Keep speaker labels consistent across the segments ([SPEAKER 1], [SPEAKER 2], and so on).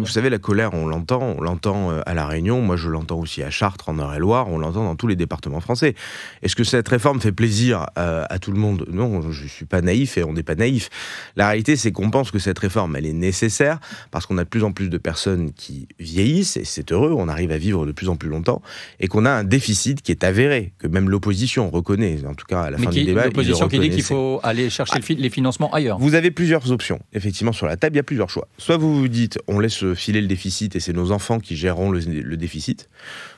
[SPEAKER 1] Vous savez, la colère, on l'entend, on l'entend euh, à La Réunion, moi je l'entends aussi à Chartres, en Eure-et-Loire, on l'entend dans tous les départements français. Est-ce que cette réforme fait plaisir euh, à, tout le monde Non, je ne suis pas naïf et on n'est pas naïf. La réalité, c'est qu'on pense que cette réforme, elle est nécessaire parce qu'on a de plus en plus de personnes qui vieillissent, et c'est heureux, on arrive à vivre de plus en plus longtemps, et qu'on a un déficit qui est avéré, que même l'opposition reconnaît, en tout cas à la fin du débat. L'opposition qui dit qu'il faut aller chercher ah. les financements ailleurs. Vous avez plusieurs options, effectivement, sur la table, il y a plusieurs choix. Soit vous vous dites, on laisse filer le déficit et c'est nos enfants qui géreront le, déficit.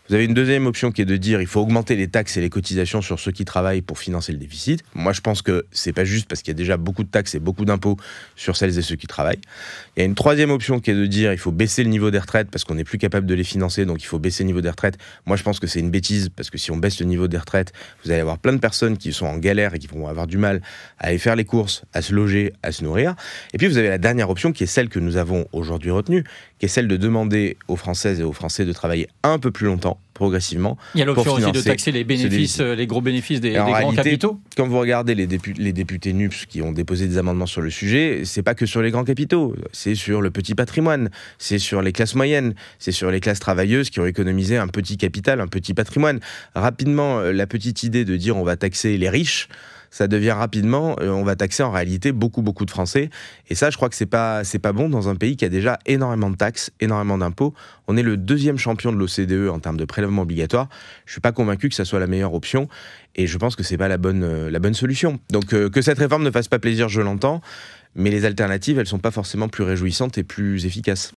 [SPEAKER 1] Vous avez une deuxième option qui est de dire il faut augmenter les taxes et les cotisations sur ceux qui travaillent pour financer le déficit. Moi, je pense que c'est pas juste parce qu'il y a déjà beaucoup de taxes et beaucoup d'impôts sur celles et ceux qui travaillent. Il y a une troisième option qui est de dire il faut baisser le niveau des retraites parce qu'on n'est plus capable de les financer, donc il faut baisser le niveau des retraites. Moi, je pense que c'est une bêtise parce que si on baisse le niveau des retraites, vous allez avoir plein de personnes qui sont en galère et qui vont avoir du mal à aller faire les courses, à se loger, à se nourrir. Et puis, vous avez la dernière option qui est celle que nous avons aujourd'hui retenue, qui est celle de demander aux Françaises et aux Français de travailler un peu plus longtemps, progressivement. Il y a l'option aussi de taxer les bénéfices, euh, les gros bénéfices des, grands capitaux. Quand vous regardez les, les, députés NUPS qui ont déposé des amendements sur le sujet, c'est pas que sur les grands capitaux, c'est sur le petit patrimoine, c'est sur les classes moyennes, c'est sur les classes travailleuses qui ont économisé un petit capital, un petit patrimoine. Rapidement, euh, la petite idée de dire on va taxer les riches ça devient rapidement, euh, on va taxer en réalité beaucoup, beaucoup de Français. Et ça, je crois que c'est pas, pas bon dans un pays qui a déjà énormément de taxes, énormément d'impôts. On est le deuxième champion de l'OCDE en termes de prélèvement obligatoire. Je suis pas convaincu que ça soit la meilleure option. Et je pense que c'est pas la bonne, euh, la bonne solution. Donc, euh, que cette réforme ne fasse pas plaisir, je l'entends. Mais les alternatives, elles sont pas forcément plus réjouissantes et plus efficaces.